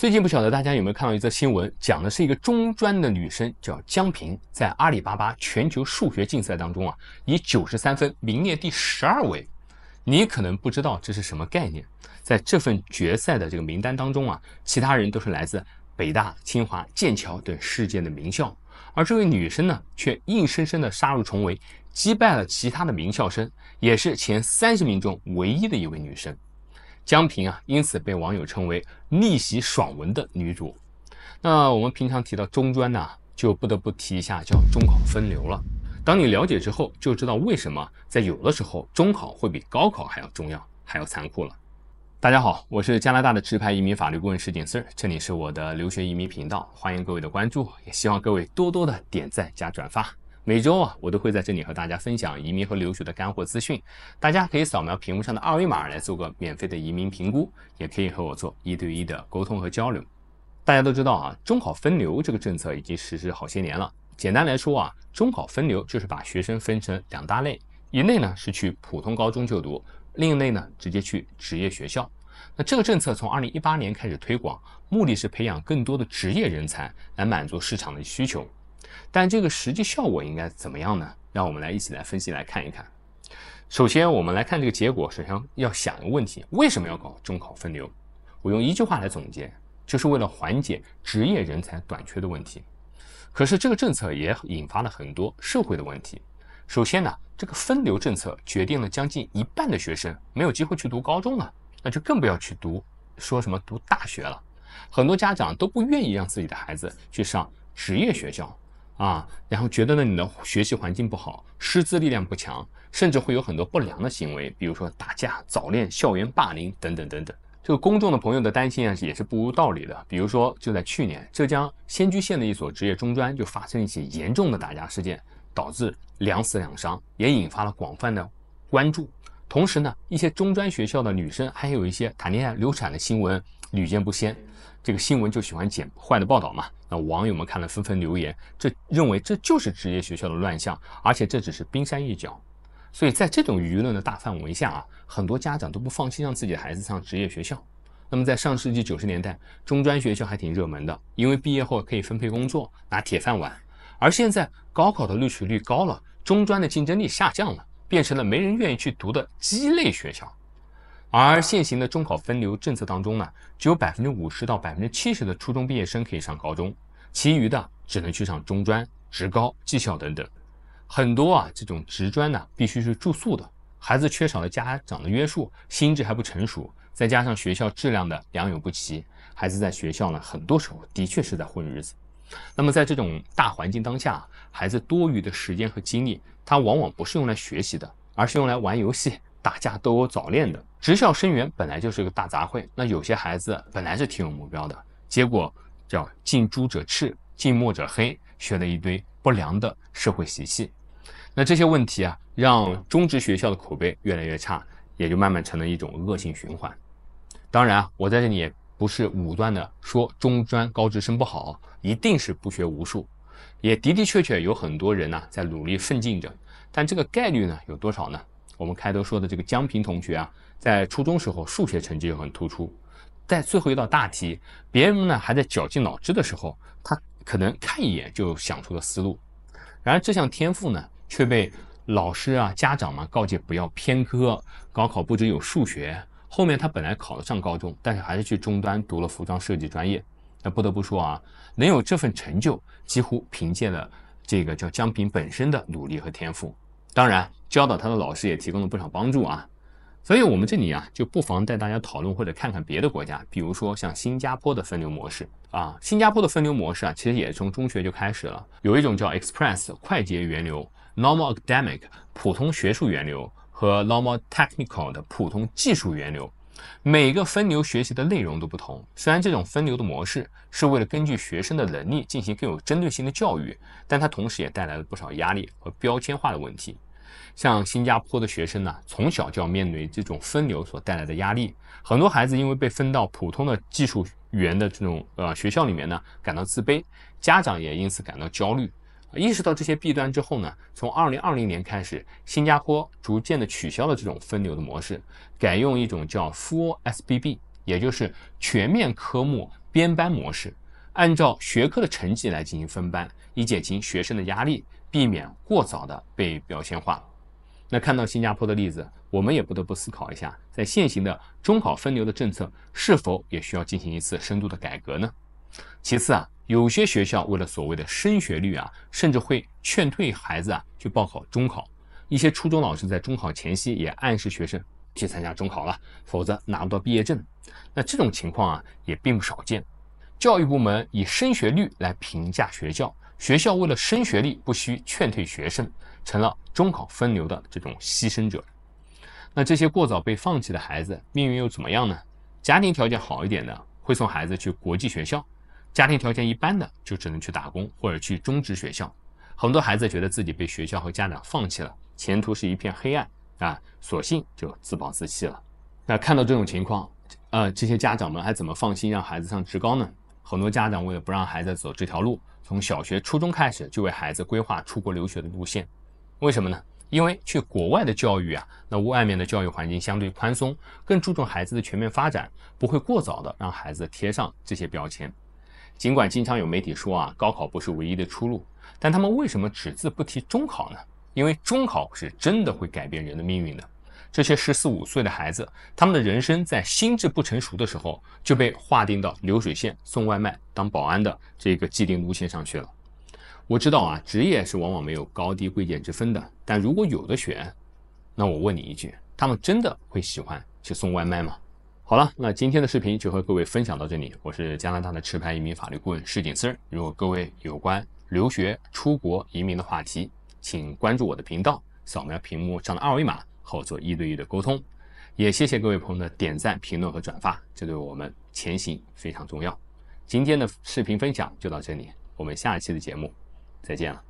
最近不晓得大家有没有看到一则新闻，讲的是一个中专的女生叫江平，在阿里巴巴全球数学竞赛当中啊，以九十三分名列第十二位。你可能不知道这是什么概念，在这份决赛的这个名单当中啊，其他人都是来自北大、清华、剑桥等世界的名校，而这位女生呢，却硬生生的杀入重围，击败了其他的名校生，也是前三十名中唯一的一位女生。江平啊，因此被网友称为逆袭爽文的女主。那我们平常提到中专呢，就不得不提一下叫中考分流了。当你了解之后，就知道为什么在有的时候中考会比高考还要重要，还要残酷了。大家好，我是加拿大的直牌移民法律顾问石景 s 这里是我的留学移民频道，欢迎各位的关注，也希望各位多多的点赞加转发。每周啊，我都会在这里和大家分享移民和留学的干货资讯。大家可以扫描屏幕上的二维码来做个免费的移民评估，也可以和我做一对一的沟通和交流。大家都知道啊，中考分流这个政策已经实施好些年了。简单来说啊，中考分流就是把学生分成两大类，一类呢是去普通高中就读，另一类呢直接去职业学校。那这个政策从二零一八年开始推广，目的是培养更多的职业人才来满足市场的需求。但这个实际效果应该怎么样呢？让我们来一起来分析来看一看。首先，我们来看这个结果。首先要想一个问题：为什么要搞中考分流？我用一句话来总结，就是为了缓解职业人才短缺的问题。可是这个政策也引发了很多社会的问题。首先呢，这个分流政策决定了将近一半的学生没有机会去读高中了，那就更不要去读说什么读大学了。很多家长都不愿意让自己的孩子去上职业学校。啊，然后觉得呢你的学习环境不好，师资力量不强，甚至会有很多不良的行为，比如说打架、早恋、校园霸凌等等等等。这个公众的朋友的担心啊，也是不无道理的。比如说，就在去年，浙江仙居县的一所职业中专就发生一起严重的打架事件，导致两死两伤，也引发了广泛的关注。同时呢，一些中专学校的女生还有一些谈恋爱流产的新闻屡见不鲜，这个新闻就喜欢剪坏的报道嘛？那网友们看了纷纷留言，这认为这就是职业学校的乱象，而且这只是冰山一角。所以在这种舆论的大范围下啊，很多家长都不放心让自己的孩子上职业学校。那么在上世纪九十年代，中专学校还挺热门的，因为毕业后可以分配工作，拿铁饭碗。而现在高考的录取率高了，中专的竞争力下降了。变成了没人愿意去读的鸡肋学校，而现行的中考分流政策当中呢，只有百分之五十到百分之七十的初中毕业生可以上高中，其余的只能去上中专、职高、技校等等。很多啊，这种职专呢，必须是住宿的，孩子缺少了家长的约束，心智还不成熟，再加上学校质量的良莠不齐，孩子在学校呢，很多时候的确是在混日子。那么，在这种大环境当下，孩子多余的时间和精力，他往往不是用来学习的，而是用来玩游戏、打架、都有早恋的。职校生源本来就是个大杂烩，那有些孩子本来是挺有目标的，结果叫近朱者赤，近墨者黑，学了一堆不良的社会习气。那这些问题啊，让中职学校的口碑越来越差，也就慢慢成了一种恶性循环。当然啊，我在这里也。不是武断的说中专高职生不好，一定是不学无术，也的的确确有很多人呢在努力奋进着，但这个概率呢有多少呢？我们开头说的这个江平同学啊，在初中时候数学成绩又很突出，在最后一道大题，别人呢还在绞尽脑汁的时候，他可能看一眼就想出了思路。然而这项天赋呢却被老师啊家长们告诫不要偏科，高考不只有数学。后面他本来考得上高中，但是还是去中端读了服装设计专业。那不得不说啊，能有这份成就，几乎凭借了这个叫江平本身的努力和天赋。当然，教导他的老师也提供了不少帮助啊。所以，我们这里啊，就不妨带大家讨论或者看看别的国家，比如说像新加坡的分流模式啊。新加坡的分流模式啊，其实也从中学就开始了，有一种叫 Express 快捷源流，Normal Academic 普通学术源流。和 normal technical 的普通技术源流，每个分流学习的内容都不同。虽然这种分流的模式是为了根据学生的能力进行更有针对性的教育，但它同时也带来了不少压力和标签化的问题。像新加坡的学生呢，从小就要面对这种分流所带来的压力，很多孩子因为被分到普通的技术员的这种呃学校里面呢，感到自卑，家长也因此感到焦虑。意识到这些弊端之后呢，从二零二零年开始，新加坡逐渐的取消了这种分流的模式，改用一种叫 full SBB，也就是全面科目编班模式，按照学科的成绩来进行分班，以减轻学生的压力，避免过早的被标签化。那看到新加坡的例子，我们也不得不思考一下，在现行的中考分流的政策是否也需要进行一次深度的改革呢？其次啊。有些学校为了所谓的升学率啊，甚至会劝退孩子啊去报考中考。一些初中老师在中考前夕也暗示学生去参加中考了，否则拿不到毕业证。那这种情况啊也并不少见。教育部门以升学率来评价学校，学校为了升学率不惜劝退学生，成了中考分流的这种牺牲者。那这些过早被放弃的孩子命运又怎么样呢？家庭条件好一点的会送孩子去国际学校。家庭条件一般的就只能去打工或者去中职学校，很多孩子觉得自己被学校和家长放弃了，前途是一片黑暗啊，索性就自暴自弃了。那看到这种情况，呃，这些家长们还怎么放心让孩子上职高呢？很多家长为了不让孩子走这条路，从小学、初中开始就为孩子规划出国留学的路线。为什么呢？因为去国外的教育啊，那外面的教育环境相对宽松，更注重孩子的全面发展，不会过早的让孩子贴上这些标签。尽管经常有媒体说啊，高考不是唯一的出路，但他们为什么只字不提中考呢？因为中考是真的会改变人的命运的。这些十四五岁的孩子，他们的人生在心智不成熟的时候就被划定到流水线、送外卖、当保安的这个既定路线上去了。我知道啊，职业是往往没有高低贵贱之分的，但如果有的选，那我问你一句，他们真的会喜欢去送外卖吗？好了，那今天的视频就和各位分享到这里。我是加拿大的持牌移民法律顾问施景森。如果各位有关留学、出国、移民的话题，请关注我的频道，扫描屏幕上的二维码和我做一对一的沟通。也谢谢各位朋友的点赞、评论和转发，这对我们前行非常重要。今天的视频分享就到这里，我们下一期的节目再见了。